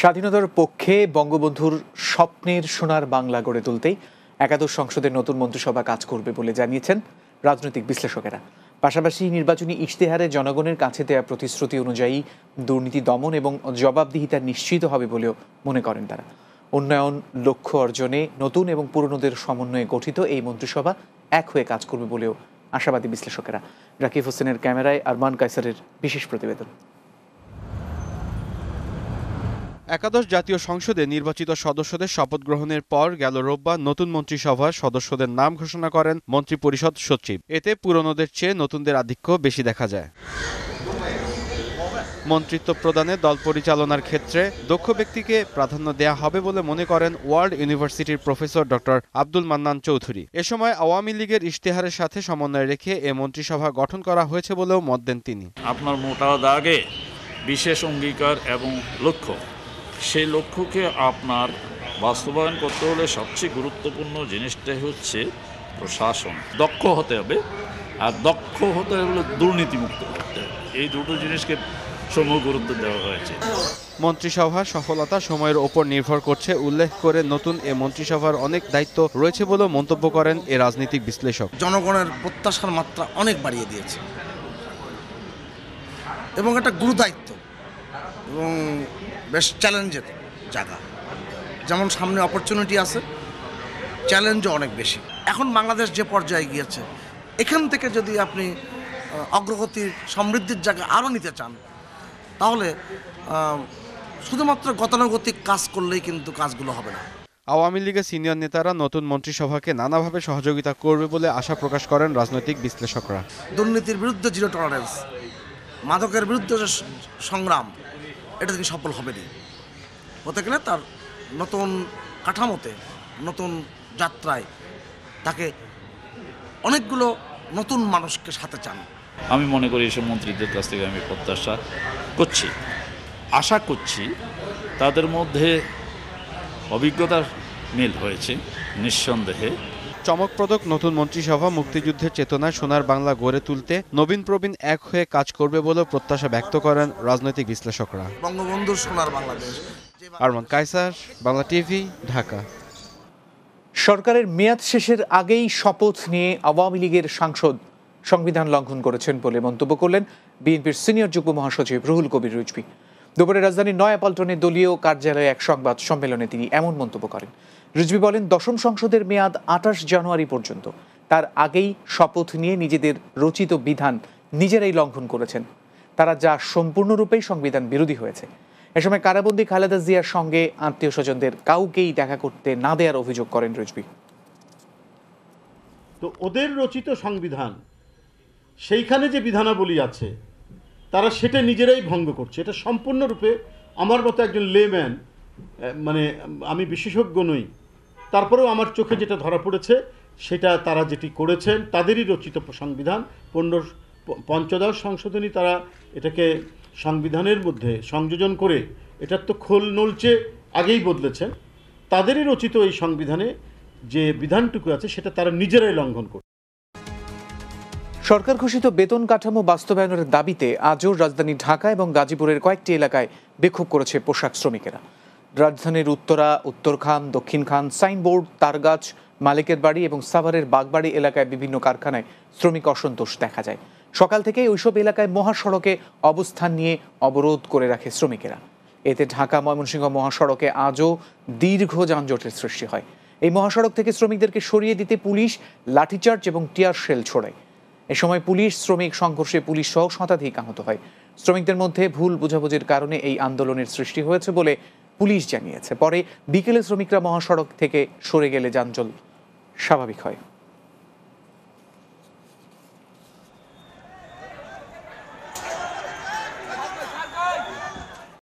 স্বাধীনতার পক্ষে বঙ্গবন্ধুর স্বপ্নের সোনার বাংলা গড়ে তুলতেই একাদশ সংসদের নতুন মন্ত্রিসভা কাজ করবে বলে জানিয়েছেন রাজনৈতিক বিশ্লেষকেরা পাশাপাশি নির্বাচনী ইশতেহারে জনগণের কাছে দেয়া প্রতিশ্রুতি অনুযায়ী দুর্নীতি দমন এবং জবাবদিহিতা নিশ্চিত হবে বলেও মনে করেন তারা উন্নয়ন লক্ষ্য অর্জনে নতুন এবং পুরনোদের সমন্বয়ে গঠিত এই মন্ত্রিসভা এক হয়ে কাজ করবে বলেও আশাবাদী বিশ্লেষকেরা রাকিব হোসেনের ক্যামেরায় আরমান কায়সারের বিশেষ প্রতিবেদন একাদশ জাতীয় সংসদে নির্বাচিত সদস্যদের শপথ গ্রহণের পর গেল রোববার নতুন মন্ত্রিসভার সদস্যদের নাম ঘোষণা করেন মন্ত্রিপরিষদ সচিব এতে পুরনোদের চেয়ে নতুনদের আধিক্য বেশি দেখা যায় মন্ত্রিত্ব প্রদানে দল পরিচালনার ক্ষেত্রে দক্ষ ব্যক্তিকে প্রাধান্য দেয়া হবে বলে মনে করেন ওয়ার্ল্ড ইউনিভার্সিটির প্রফেসর ডক্টর আব্দুল মান্নান চৌধুরী এ সময় আওয়ামী লীগের ইশতেহারের সাথে সমন্বয় রেখে এ মন্ত্রিসভা গঠন করা হয়েছে বলেও মত দেন তিনি আপনার মোটা দাগে বিশেষ অঙ্গীকার এবং লক্ষ্য সেই লক্ষ্যকে আপনার বাস্তবায়ন করতে হলে সবচেয়ে গুরুত্বপূর্ণ জিনিসটাই হচ্ছে প্রশাসন দক্ষ হতে হবে আর দক্ষ হতে হলে দুর্নীতিমুক্ত করতে হবে এই দুটো জিনিসকে সমূহ গুরুত্ব দেওয়া হয়েছে মন্ত্রিসভার সফলতা সময়ের ওপর নির্ভর করছে উল্লেখ করে নতুন এ মন্ত্রিসভার অনেক দায়িত্ব রয়েছে বলেও মন্তব্য করেন এ রাজনৈতিক বিশ্লেষক জনগণের প্রত্যাশার মাত্রা অনেক বাড়িয়ে দিয়েছে এবং একটা গুরুদায়িত্ব এবং বেশ চ্যালেঞ্জের জায়গা যেমন সামনে অপরচুনিটি আছে চ্যালেঞ্জও অনেক বেশি এখন বাংলাদেশ যে পর্যায়ে গিয়েছে এখান থেকে যদি আপনি অগ্রগতির সমৃদ্ধির জায়গা আরও নিতে চান তাহলে শুধুমাত্র গতানুগতিক কাজ করলেই কিন্তু কাজগুলো হবে না আওয়ামী লীগের সিনিয়র নেতারা নতুন মন্ত্রিসভাকে নানাভাবে সহযোগিতা করবে বলে আশা প্রকাশ করেন রাজনৈতিক বিশ্লেষকরা দুর্নীতির বিরুদ্ধে জিরো টলারেন্স মাদকের বিরুদ্ধে সংগ্রাম এটা তিনি সফল হবে না হতে গেলে তার নতুন কাঠামোতে নতুন যাত্রায় তাকে অনেকগুলো নতুন মানুষকে সাথে চান আমি মনে করি এসব মন্ত্রীদের কাছ থেকে আমি প্রত্যাশা করছি আশা করছি তাদের মধ্যে অভিজ্ঞতার মিল হয়েছে নিঃসন্দেহে চমকপ্রদক নতুন মন্ত্রিসভা মুক্তিযুদ্ধের চেতনা সোনার বাংলা গড়ে তুলতে নবীন প্রবীণ এক হয়ে কাজ করবে বলে প্রত্যাশা ব্যক্ত করেন রাজনৈতিক বিশ্লেষকরা বঙ্গবন্ধুর সোনার বাংলাদেশ আরমান কাইসার বাংলা টিভি ঢাকা সরকারের মেয়াদ শেষের আগেই শপথ নিয়ে আওয়ামী লীগের সাংসদ সংবিধান লঙ্ঘন করেছেন বলে মন্তব্য করলেন বিএনপির সিনিয়র যুগ্ম মহাসচিব রুহুল কবির রুজবি দুপুরে রাজধানীর নয়াপল্টনে দলীয় কার্যালয়ে এক সংবাদ সম্মেলনে তিনি এমন মন্তব্য করেন রিজভি বলেন দশম সংসদের মেয়াদ আঠাশ জানুয়ারি পর্যন্ত তার আগেই শপথ নিয়ে নিজেদের রচিত বিধান নিজেরাই লঙ্ঘন করেছেন তারা যা সম্পূর্ণরূপেই সংবিধান বিরোধী হয়েছে এ সময় কারাবন্দী খালেদা জিয়ার সঙ্গে আত্মীয় স্বজনদের কাউকেই দেখা করতে না দেওয়ার অভিযোগ করেন রিজভি তো ওদের রচিত সংবিধান সেইখানে যে বিধানাবলী আছে তারা সেটা নিজেরাই ভঙ্গ করছে এটা সম্পূর্ণরূপে আমার মতো একজন লেম্যান মানে আমি বিশেষজ্ঞ নই তারপরেও আমার চোখে যেটা ধরা পড়েছে সেটা তারা যেটি করেছেন তাদেরই রচিত সংবিধান পনেরো পঞ্চদশ সংশোধনী তারা এটাকে সংবিধানের মধ্যে সংযোজন করে এটার তো খোল নলচে আগেই বদলেছেন তাদেরই রচিত এই সংবিধানে যে বিধানটুকু আছে সেটা তারা নিজেরাই লঙ্ঘন করে সরকার ঘোষিত বেতন কাঠামো বাস্তবায়নের দাবিতে আজও রাজধানী ঢাকা এবং গাজীপুরের কয়েকটি এলাকায় বিক্ষোভ করেছে পোশাক শ্রমিকেরা রাজধানীর উত্তরা উত্তরখান দক্ষিণখান সাইনবোর্ড তারগাছ মালিকের বাড়ি এবং সাভারের বাগবাড়ি এলাকায় বিভিন্ন কারখানায় শ্রমিক অসন্তোষ দেখা যায় সকাল থেকেই ওইসব এলাকায় মহাসড়কে অবস্থান নিয়ে অবরোধ করে রাখে শ্রমিকেরা এতে ঢাকা ময়মনসিংহ মহাসড়কে আজও দীর্ঘ যানজটের সৃষ্টি হয় এই মহাসড়ক থেকে শ্রমিকদেরকে সরিয়ে দিতে পুলিশ লাঠিচার্জ এবং টিয়ার শেল ছোড়ে এ সময় পুলিশ শ্রমিক সংঘর্ষে পুলিশ সহ শতাধিক আহত হয় শ্রমিকদের মধ্যে ভুল বুঝাবুঝির কারণে এই আন্দোলনের সৃষ্টি হয়েছে বলে পুলিশ জানিয়েছে পরে বিকেলে শ্রমিকরা মহাসড়ক থেকে সরে গেলে যানজল স্বাভাবিক হয়